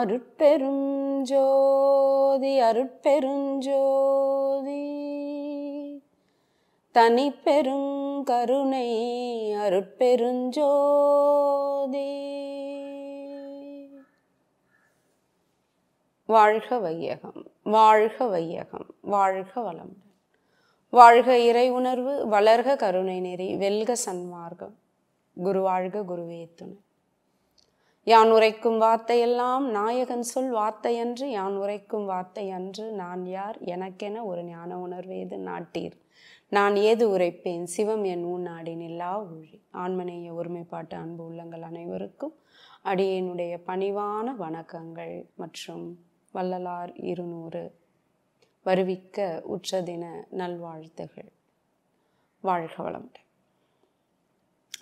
அருட்பெரும் ஜோதி அருட்பெருஞ்சோதி தனிப்பெரும் கருணை அருட்பெருஞ்சோதி வாழ்க வையகம் வாழ்க வையகம் வாழ்க வளம் வாழ்க இறை உணர்வு வளர்க கருணை நெறி வெல்க சன்மார்க்கம் குரு வாழ்க குருவே துணை யான் உரைக்கும் வார்த்தையெல்லாம் நாயகன் சொல் வார்த்தையன்று யான் உரைக்கும் வார்த்தையன்று நான் யார் எனக்கென ஒரு ஞான உணர்வேது நாட்டீர் நான் ஏது உரைப்பேன் சிவம் என் ஊநாடின் இல்லா ஊழி ஆண்மனைய ஒருமைப்பாட்டு அன்பு உள்ளங்கள் அனைவருக்கும் அடியனுடைய பணிவான வணக்கங்கள் மற்றும் வள்ளலார் இருநூறு வருவிக்க தின நல்வாழ்த்துகள் வாழ்க வளமுடன்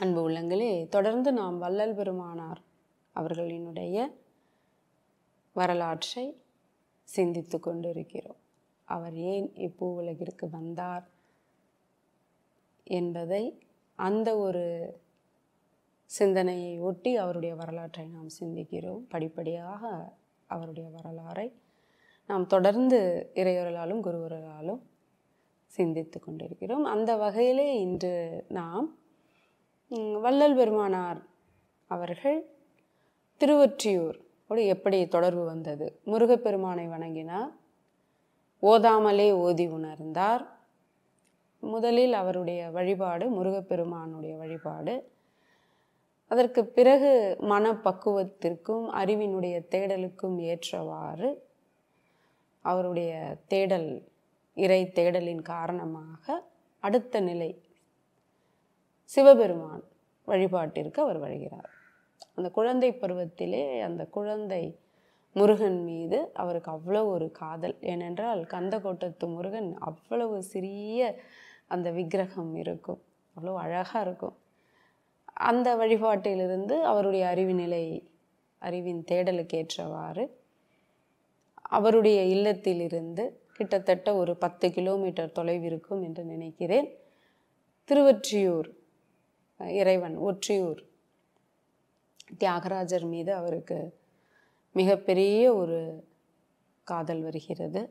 அன்பு உள்ளங்களே தொடர்ந்து நாம் வள்ளல் பெருமானார் அவர்களினுடைய வரலாற்றை சிந்தித்து கொண்டிருக்கிறோம் அவர் ஏன் இப்பூ உலகிற்கு வந்தார் என்பதை அந்த ஒரு சிந்தனையை ஒட்டி அவருடைய வரலாற்றை நாம் சிந்திக்கிறோம் படிப்படியாக அவருடைய வரலாறை நாம் தொடர்ந்து இறையொருளாலும் குருவர்களாலும் சிந்தித்து கொண்டிருக்கிறோம் அந்த வகையிலே இன்று நாம் வள்ளல் பெருமானார் அவர்கள் திருவொற்றியூர் எப்படி தொடர்பு வந்தது முருகப்பெருமானை வணங்கினார் ஓதாமலே ஓதி உணர்ந்தார் முதலில் அவருடைய வழிபாடு முருகப்பெருமானுடைய வழிபாடு அதற்கு பிறகு மனப்பக்குவத்திற்கும் அறிவினுடைய தேடலுக்கும் ஏற்றவாறு அவருடைய தேடல் இறை தேடலின் காரணமாக அடுத்த நிலை சிவபெருமான் வழிபாட்டிற்கு அவர் வருகிறார் அந்த குழந்தை பருவத்திலே அந்த குழந்தை முருகன் மீது அவருக்கு அவ்வளோ ஒரு காதல் ஏனென்றால் கந்தகோட்டத்து முருகன் அவ்வளவு சிறிய அந்த விக்கிரகம் இருக்கும் அவ்வளோ அழகாக இருக்கும் அந்த வழிபாட்டிலிருந்து அவருடைய அறிவு நிலை அறிவின் தேடலுக்கு ஏற்றவாறு அவருடைய இல்லத்திலிருந்து கிட்டத்தட்ட ஒரு பத்து கிலோமீட்டர் தொலைவு இருக்கும் என்று நினைக்கிறேன் திருவொற்றியூர் இறைவன் ஒற்றியூர் தியாகராஜர் மீது அவருக்கு மிகப்பெரிய ஒரு காதல் வருகிறது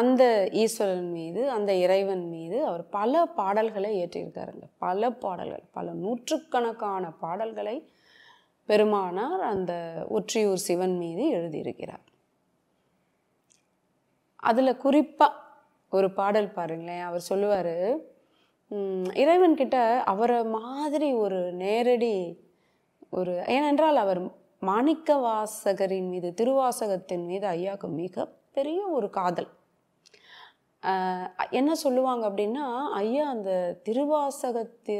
அந்த ஈஸ்வரன் மீது அந்த இறைவன் மீது அவர் பல பாடல்களை ஏற்றியிருக்காருங்க பல பாடல்கள் பல நூற்றுக்கணக்கான பாடல்களை பெருமானார் அந்த ஒற்றியூர் சிவன் மீது எழுதியிருக்கிறார் அதில் குறிப்பாக ஒரு பாடல் பாருங்களேன் அவர் சொல்லுவார் இறைவன்கிட்ட அவரை மாதிரி ஒரு நேரடி ஒரு ஏனென்றால் அவர் மாணிக்க வாசகரின் மீது திருவாசகத்தின் மீது ஐயாவுக்கு மிகப்பெரிய ஒரு காதல் என்ன சொல்லுவாங்க அப்படின்னா ஐயா அந்த திருவாசகத்தை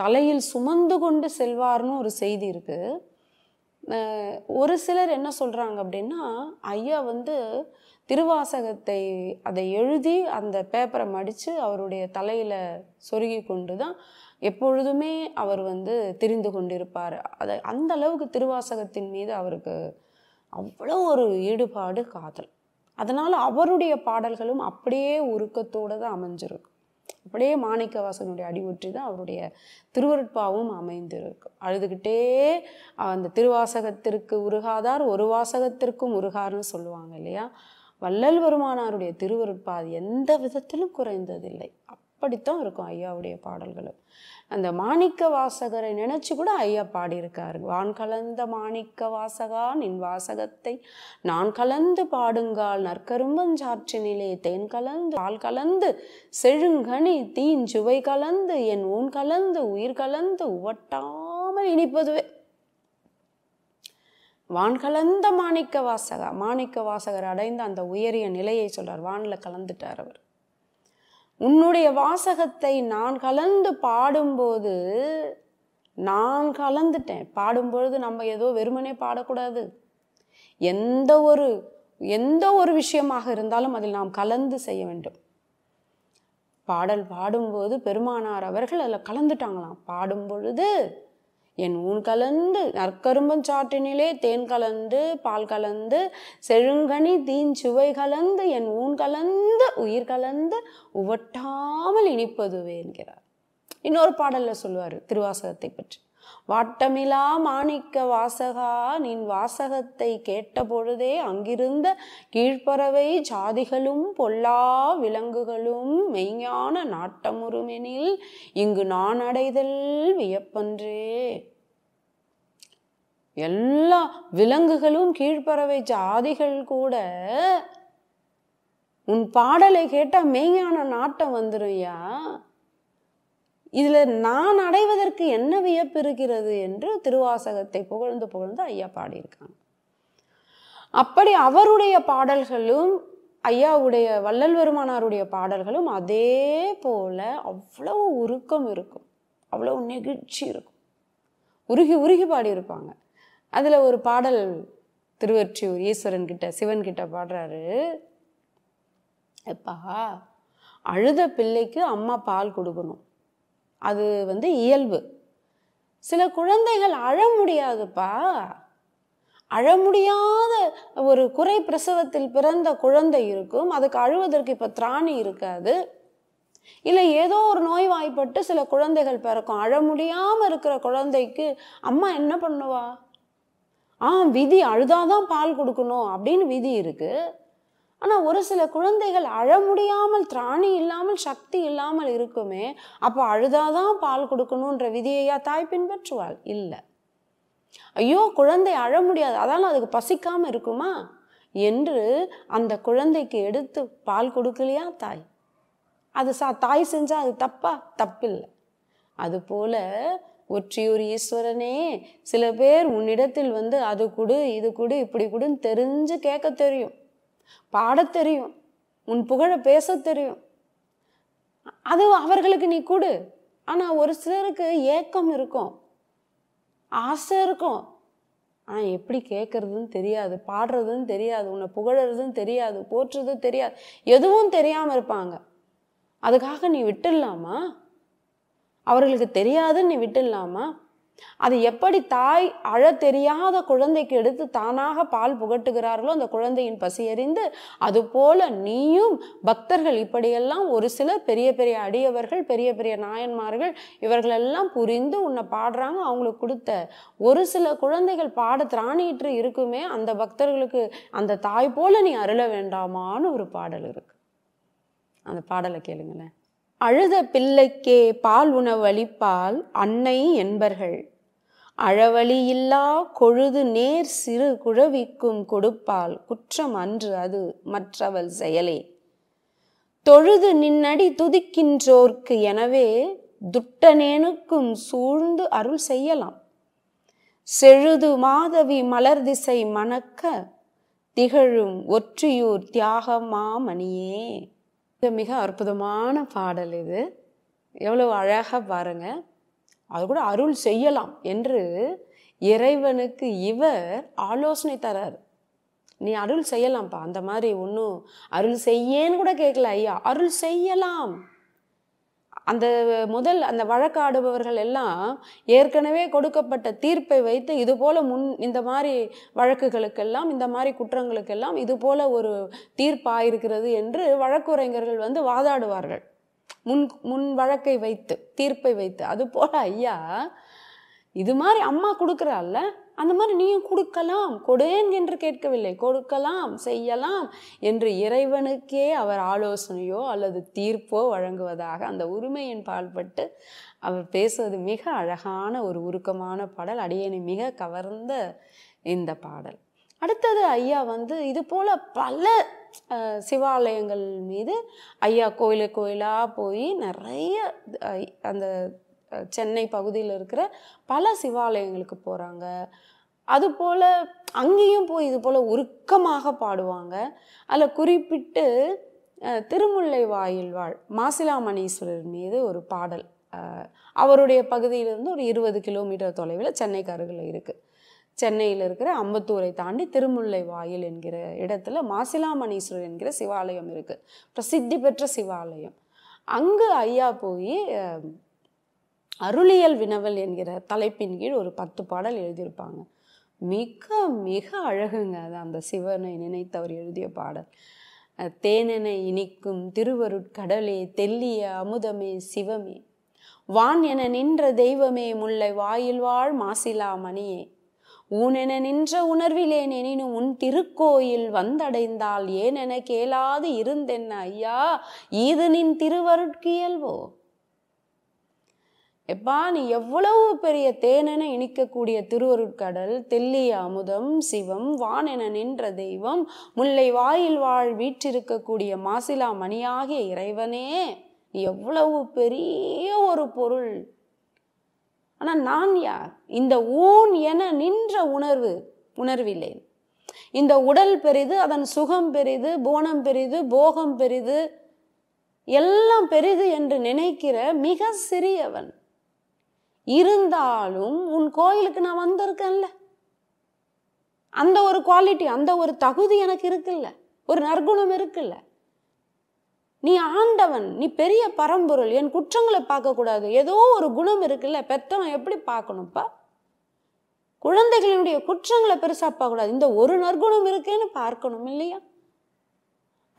தலையில் சுமந்து கொண்டு செல்வார்னு ஒரு செய்தி இருக்குது ஒரு சிலர் என்ன சொல்கிறாங்க அப்படின்னா ஐயா வந்து திருவாசகத்தை அதை எழுதி அந்த பேப்பரை மடித்து அவருடைய தலையில் சொருகி கொண்டு தான் எப்பொழுதுமே அவர் வந்து தெரிந்து கொண்டிருப்பார் அதை அந்த அளவுக்கு திருவாசகத்தின் மீது அவருக்கு அவ்வளோ ஒரு ஈடுபாடு காதல் அதனால் அவருடைய பாடல்களும் அப்படியே உருக்கத்தோடு தான் அமைஞ்சிருக்கும் அப்படியே மாணிக்கவாசனுடைய அடிவற்றி தான் அவருடைய திருவருட்பாவும் அமைந்திருக்கு அழுதுகிட்டே அந்த திருவாசகத்திற்கு உருகாதார் ஒரு வாசகத்திற்கும் உருகார்னு சொல்லுவாங்க இல்லையா வள்ளல் பெருமானாருடைய திருவருட்பா எந்த விதத்திலும் குறைந்ததில்லை அப்படித்தான் இருக்கும் ஐயாவுடைய பாடல்கள் அந்த மாணிக்க வாசகரை நினச்சி கூட ஐயா பாடியிருக்காரு வான் கலந்த மாணிக்க வாசகா நின் வாசகத்தை நான் கலந்து பாடுங்கால் நற்கரும்பஞ்சாற்றினிலே தேன் கலந்து பால் கலந்து செழுங்கனி தீஞ்சுவை கலந்து என் ஊன் கலந்து உயிர் கலந்து உவட்டாமல் இனிப்பதுவே வான் கலந்த மாணிக்க வாசகா மாணிக்க வாசகர் அடைந்த அந்த உயரிய நிலையை சொல்றார் வானில் கலந்துட்டார் அவர் உன்னுடைய வாசகத்தை நான் கலந்து பாடும்போது நான் கலந்துட்டேன் பாடும்பொழுது நம்ம ஏதோ வெறுமனே பாடக்கூடாது எந்த ஒரு எந்த ஒரு விஷயமாக இருந்தாலும் அதில் நாம் கலந்து செய்ய வேண்டும் பாடல் பாடும்போது பெருமானார் அவர்கள் அதில் கலந்துட்டாங்களாம் பாடும் பொழுது என் ஊன் கலந்து நற்கரும்பன் சாற்றினிலே தேன் கலந்து பால் கலந்து செழுங்கனி தீஞ்சுவை கலந்து என் ஊன் கலந்து உயிர் கலந்து உவட்டாமல் இனிப்பதுவே என்கிறார் இன்னொரு பாடலில் சொல்லுவார் திருவாசகத்தை பற்றி வாட்டமிலா மாணிக்க வாசகா நின் வாசகத்தை கேட்ட பொழுதே அங்கிருந்த கீழ்ப்பறவை சாதிகளும் பொல்லா விலங்குகளும் மெய்ஞான நாட்டமுருமெனில் இங்கு நான் அடைதல் வியப்பன்றே எல்லா விலங்குகளும் கீழ்ப்பறவை ஜாதிகள் கூட உன் பாடலை கேட்டால் மெய்ஞான நாட்டம் வந்துடும்யா இதில் நான் அடைவதற்கு என்ன வியப்பு இருக்கிறது என்று திருவாசகத்தை புகழ்ந்து புகழ்ந்து ஐயா பாடியிருக்காங்க அப்படி அவருடைய பாடல்களும் ஐயாவுடைய வள்ளல் பெருமானாருடைய பாடல்களும் அதே போல் அவ்வளவு உருக்கம் இருக்கும் அவ்வளவு நெகிழ்ச்சி இருக்கும் உருகி உருகி பாடியிருப்பாங்க அதில் ஒரு பாடல் திருவற்றியூர் ஈஸ்வரன் கிட்ட சிவன் கிட்ட பாடுறாரு எப்பா அழுத பிள்ளைக்கு அம்மா பால் கொடுக்கணும் அது வந்து இயல்பு சில குழந்தைகள் அழ முடியாதுப்பா அழ முடியாத ஒரு குறை பிரசவத்தில் பிறந்த குழந்தை இருக்கும் அதுக்கு அழுவதற்கு இப்போ திராணி இருக்காது இல்லை ஏதோ ஒரு நோய் வாய்ப்பட்டு சில குழந்தைகள் பிறக்கும் அழ முடியாமல் இருக்கிற குழந்தைக்கு அம்மா என்ன பண்ணுவா ஆ விதி அழுதாதான் பால் கொடுக்கணும் அப்படின்னு விதி இருக்குது ஆனால் ஒரு சில குழந்தைகள் அழ முடியாமல் திராணி இல்லாமல் சக்தி இல்லாமல் இருக்குமே அப்போ அழுதாதான் பால் கொடுக்கணுன்ற விதியையா தாய் பின்பற்றுவாள் இல்லை ஐயோ குழந்தை அழ முடியாது அதால் அதுக்கு பசிக்காமல் இருக்குமா என்று அந்த குழந்தைக்கு எடுத்து பால் கொடுக்கலையா தாய் அது சா தாய் செஞ்சால் அது தப்பா தப்பில்லை அதுபோல ஒற்றியூர் ஈஸ்வரனே சில பேர் உன்னிடத்தில் வந்து அது கொடு இது கொடு இப்படி கொடுன்னு தெரிஞ்சு கேட்க தெரியும் பாடத் தெரியும் உன் புகழை பேச தெரியும் அது அவர்களுக்கு நீ கொடு ஆனால் ஒரு சிலருக்கு ஏக்கம் இருக்கும் ஆசை இருக்கும் ஆனால் எப்படி கேட்குறதுன்னு தெரியாது பாடுறதுன்னு தெரியாது உன்னை புகழறதுன்னு தெரியாது போற்றுறதும் தெரியாது எதுவும் தெரியாமல் இருப்பாங்க அதுக்காக நீ விட்டுடலாமா அவர்களுக்கு தெரியாதுன்னு நீ விட்டுடலாமா அது எப்படி தாய் அழ தெரியாத குழந்தைக்கு எடுத்து தானாக பால் புகட்டுகிறார்களோ அந்த குழந்தையின் பசி எறிந்து அதுபோல நீயும் பக்தர்கள் இப்படியெல்லாம் ஒரு சிலர் பெரிய பெரிய அடியவர்கள் பெரிய பெரிய நாயன்மார்கள் இவர்களெல்லாம் புரிந்து உன்னை பாடுறாங்க அவங்களுக்கு கொடுத்த ஒரு சில குழந்தைகள் பாட திராணியிற்று இருக்குமே அந்த பக்தர்களுக்கு அந்த தாய் போல நீ அருள வேண்டாமான்னு ஒரு பாடல் இருக்கு அந்த பாடலை கேளுங்களேன் அழுத பிள்ளைக்கே பால் உணவளிப்பால் அன்னை என்பர்கள் அழவழியில்லா கொழுது நேர் சிறு குழவிக்கும் கொடுப்பால் குற்றம் அன்று அது மற்றவள் செயலே தொழுது நின்னடி துதிக்கின்றோர்க்கு எனவே துட்டனேனுக்கும் சூழ்ந்து அருள் செய்யலாம் செழுது மாதவி மலர் திசை மணக்க திகழும் ஒற்றியூர் தியாகமாமணியே இது மிக அற்புதமான பாடல் இது எவ்வளோ அழகாக பாருங்கள் அது கூட அருள் செய்யலாம் என்று இறைவனுக்கு இவர் ஆலோசனை தரார் நீ அருள் செய்யலாம்ப்பா அந்த மாதிரி ஒன்றும் அருள் செய்யேன்னு கூட கேட்கல ஐயா அருள் செய்யலாம் அந்த முதல் அந்த வழக்காடுபவர்கள் எல்லாம் ஏற்கனவே கொடுக்கப்பட்ட தீர்ப்பை வைத்து இது போல முன் இந்த மாதிரி வழக்குகளுக்கெல்லாம் இந்த மாதிரி குற்றங்களுக்கெல்லாம் இது போல ஒரு தீர்ப்பாயிருக்கிறது என்று வழக்குரைஞர்கள் வந்து வாதாடுவார்கள் முன் முன் வழக்கை வைத்து தீர்ப்பை வைத்து அதுபோல் ஐயா இது மாதிரி அம்மா கொடுக்குறாள்ல அந்த மாதிரி நீயும் கொடுக்கலாம் கொடுேன் என்று கேட்கவில்லை கொடுக்கலாம் செய்யலாம் என்று இறைவனுக்கே அவர் ஆலோசனையோ அல்லது தீர்ப்போ வழங்குவதாக அந்த உரிமையின் பால்பட்டு அவர் பேசுவது மிக அழகான ஒரு உருக்கமான பாடல் அடியனை மிக கவர்ந்த இந்த பாடல் அடுத்தது ஐயா வந்து இது போல பல சிவாலயங்கள் மீது ஐயா கோயிலு கோயிலாக போய் நிறைய அந்த சென்னை பகுதியில் இருக்கிற பல சிவாலயங்களுக்கு போகிறாங்க அதுபோல் அங்கேயும் போய் இது போல் உருக்கமாக பாடுவாங்க அதில் குறிப்பிட்டு திருமுல்லை வாயில் வாழ் மாசிலாமணீஸ்வரர் மீது ஒரு பாடல் அவருடைய பகுதியிலிருந்து ஒரு இருபது கிலோமீட்டர் தொலைவில் சென்னைக்கு அருகில் இருக்குது சென்னையில் இருக்கிற அம்பத்தூரை தாண்டி திருமுல்லை வாயில் என்கிற இடத்துல மாசிலாமணீஸ்வரர் என்கிற சிவாலயம் இருக்குது பிரசித்தி பெற்ற சிவாலயம் அங்கு ஐயா போய் அருளியல் வினவல் என்கிற தலைப்பின் கீழ் ஒரு பத்து பாடல் எழுதியிருப்பாங்க மிக மிக அழகுங்க அது அந்த சிவனை நினைத்தவர் எழுதிய பாடல் தேனனை இனிக்கும் திருவருட்கடலே தெல்லிய அமுதமே சிவமே வான் என நின்ற தெய்வமே முல்லை வாயில் வாழ் மாசிலா மணியே ஊனென நின்ற உணர்விலே எனினும் உன் திருக்கோயில் வந்தடைந்தால் ஏனென கேளாது இருந்தென்ன ஐயா இது நின் திருவருட்கியல்வோ எப்பா நீ எவ்வளவு பெரிய தேனென இனிக்கக்கூடிய திருவருட்கடல் தெல்லிய அமுதம் சிவம் வான் என நின்ற தெய்வம் முல்லை வாயில் வாழ் வீற்றிருக்கக்கூடிய மாசிலா மணியாகிய இறைவனே எவ்வளவு பெரிய ஒரு பொருள் ஆனால் நான் யார் இந்த ஊன் என நின்ற உணர்வு உணர்வில்லேன் இந்த உடல் பெரிது அதன் சுகம் பெரிது போனம் பெரிது போகம் பெரிது எல்லாம் பெரிது என்று நினைக்கிற மிக சிறியவன் இருந்தாலும் உன் கோயிலுக்கு நான் வந்திருக்கேன்ல அந்த ஒரு குவாலிட்டி அந்த ஒரு தகுதி எனக்கு இருக்குல்ல ஒரு நற்குணம் இருக்குல்ல நீ ஆண்டவன் நீ பெரிய பரம்பொருள் என் குற்றங்களை பார்க்கக்கூடாது ஏதோ ஒரு குணம் இருக்குல்ல பெத்தவன் எப்படி பார்க்கணும்ப்பா குழந்தைகளினுடைய குற்றங்களை பெருசாக பார்க்கக்கூடாது இந்த ஒரு நற்குணம் இருக்குன்னு பார்க்கணும் இல்லையா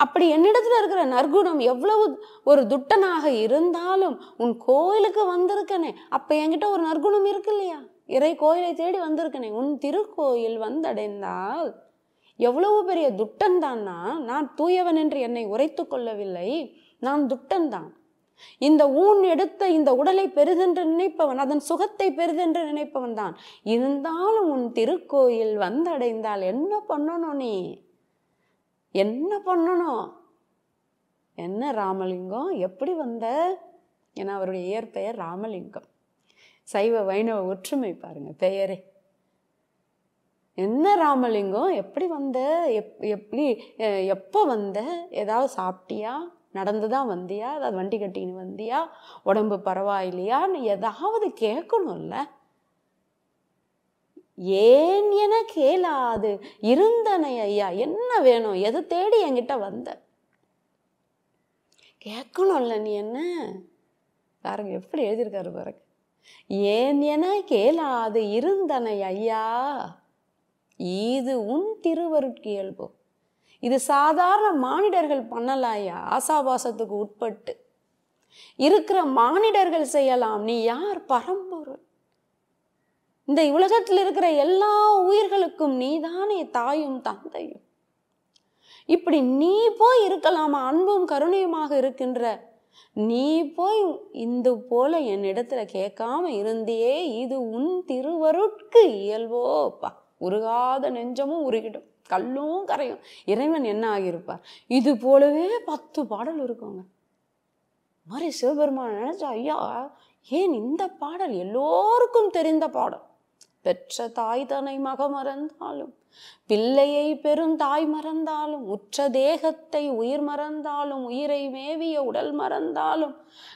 அப்படி என்னிடத்துல இருக்கிற நற்குணம் எவ்வளவு ஒரு துட்டனாக இருந்தாலும் உன் கோயிலுக்கு வந்திருக்கனே அப்போ என்கிட்ட ஒரு நற்குணம் இருக்கு இல்லையா இறை கோயிலை தேடி வந்திருக்கனே உன் திருக்கோயில் வந்தடைந்தால் எவ்வளவு பெரிய துட்டன் தான்னா நான் தூயவன் என்று என்னை உரைத்து கொள்ளவில்லை நான் துட்டன் தான் இந்த ஊன் எடுத்த இந்த உடலை பெருதென்று நினைப்பவன் அதன் சுகத்தை பெருதென்று நினைப்பவன் தான் இருந்தாலும் உன் திருக்கோயில் வந்தடைந்தால் என்ன பண்ணணும் நீ என்ன பண்ணணும் என்ன ராமலிங்கம் எப்படி வந்த ஏன்னா அவருடைய இயற்பெயர் ராமலிங்கம் சைவ வைணவ ஒற்றுமை பாருங்க பெயரே என்ன ராமலிங்கம் எப்படி வந்த எப் எப்படி எப்போ வந்த ஏதாவது சாப்பிட்டியா நடந்து தான் வந்தியா ஏதாவது வண்டி கட்டின்னு வந்தியா உடம்பு பரவாயில்லையான்னு ஏதாவது கேட்கணும்ல ஏன் என கேளாது இருந்தனை ஐயா என்ன வேணும் எது தேடி என்கிட்ட வந்த கேட்கணும்ல நீ என்ன பாருங்க எப்படி எழுதியிருக்காரு பாருங்க ஏன் என கேளாது இருந்தனை ஐயா இது உன் திருவருட்கியல்பு இது சாதாரண மானிடர்கள் பண்ணலாயா ஆசாபாசத்துக்கு உட்பட்டு இருக்கிற மானிடர்கள் செய்யலாம் நீ யார் பரம்பொருள் இந்த உலகத்தில் இருக்கிற எல்லா உயிர்களுக்கும் நீ தானே தாயும் தந்தையும் இப்படி நீ போய் இருக்கலாம் அன்பும் கருணையுமாக இருக்கின்ற நீ போய் இந்த போல என் இடத்துல கேட்காம இருந்தியே இது உன் திருவருட்கு இயல்போப்பா உருகாத நெஞ்சமும் உருகிடும் கல்லும் கரையும் இறைவன் என்ன ஆகியிருப்பார் இது போலவே பத்து பாடல் இருக்குங்க மாதிரி சிவபெருமான் நினைச்சா ஐயா ஏன் இந்த பாடல் எல்லோருக்கும் தெரிந்த பாடல் பெற்ற தாய் தனை மக மறந்தாலும் பிள்ளையை பெரும் தாய் மறந்தாலும் உற்ற தேகத்தை உயிர் மறந்தாலும் உயிரை மேவிய உடல் மறந்தாலும்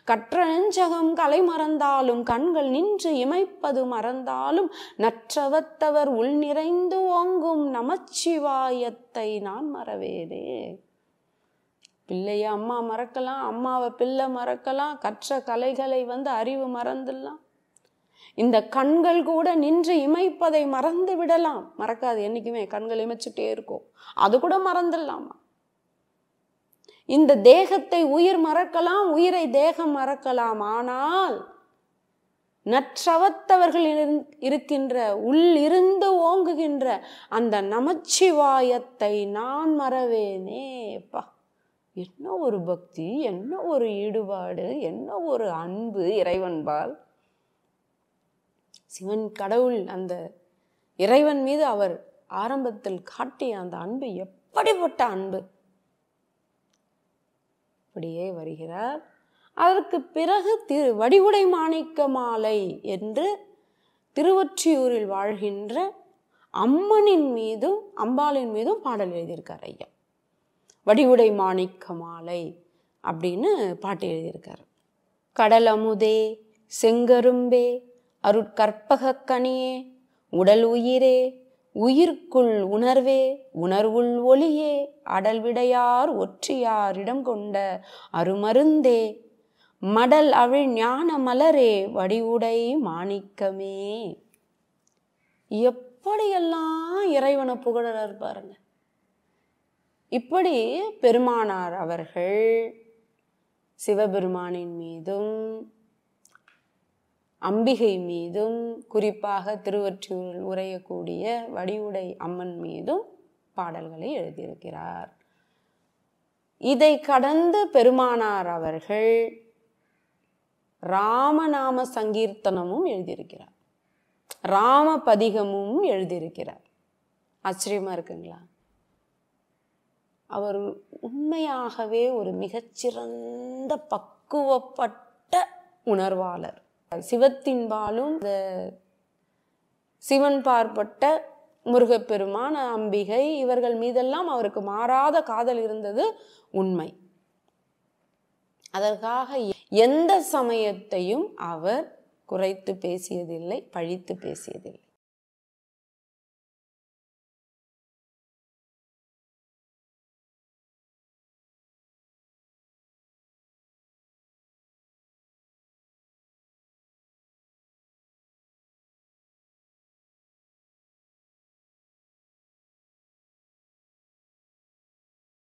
கற்ற நெஞ்சகம் கலை மறந்தாலும் கண்கள் நின்று இமைப்பது மறந்தாலும் நற்றவத்தவர் உள் நிறைந்து ஓங்கும் நமச்சிவாயத்தை நான் மறவேனே பிள்ளைய அம்மா மறக்கலாம் அம்மாவை பிள்ளை மறக்கலாம் கற்ற கலைகளை வந்து அறிவு மறந்துடலாம் இந்த கண்கள் கூட நின்று இமைப்பதை மறந்து விடலாம் மறக்காது என்றைக்குமே கண்கள் இமைச்சுட்டே இருக்கும் அது கூட மறந்துடலாமா இந்த தேகத்தை உயிர் மறக்கலாம் உயிரை தேகம் மறக்கலாம் ஆனால் நற்றவத்தவர்கள் இருக்கின்ற உள் இருந்து ஓங்குகின்ற அந்த நமச்சிவாயத்தை நான் மறவேனேப்பா என்ன ஒரு பக்தி என்ன ஒரு ஈடுபாடு என்ன ஒரு அன்பு இறைவன்பால் சிவன் கடவுள் அந்த இறைவன் மீது அவர் ஆரம்பத்தில் காட்டிய அந்த அன்பு எப்படிப்பட்ட அன்பு இப்படியே வருகிறார் அதற்கு பிறகு திரு வடிவுடை மாணிக்க மாலை என்று திருவொற்றியூரில் வாழ்கின்ற அம்மனின் மீதும் அம்பாளின் மீதும் பாடல் எழுதியிருக்கார் ஐயா வடிவுடை மாணிக்க மாலை அப்படின்னு பாட்டு எழுதியிருக்கார் கடலமுதே செங்கரும்பே அருட்கற்பகக்கணியே உடல் உயிரே உயிர்க்குள் உணர்வே உணர்வுள் ஒளியே அடல் விடையார் ஒற்றியாரிடம் கொண்ட அருமருந்தே மடல் அவிழ் ஞான மலரே வடிவுடை மாணிக்கமே எப்படியெல்லாம் இறைவனை புகழறார் பாருங்க இப்படி பெருமானார் அவர்கள் சிவபெருமானின் மீதும் அம்பிகை மீதும் குறிப்பாக திருவற்றியூரில் உரையக்கூடிய வடிவுடை அம்மன் மீதும் பாடல்களை எழுதியிருக்கிறார் இதை கடந்து பெருமானார் அவர்கள் ராமநாம சங்கீர்த்தனமும் எழுதியிருக்கிறார் ராம பதிகமும் எழுதியிருக்கிறார் ஆச்சரியமாக இருக்குங்களா அவர் உண்மையாகவே ஒரு மிகச்சிறந்த பக்குவப்பட்ட உணர்வாளர் சிவத்தின்பாலும் சிவன் பார்ப்பட்ட முருகப்பெருமான அம்பிகை இவர்கள் மீதெல்லாம் அவருக்கு மாறாத காதல் இருந்தது உண்மை அதற்காக எந்த சமயத்தையும் அவர் குறைத்து பேசியதில்லை பழித்து பேசியதில்லை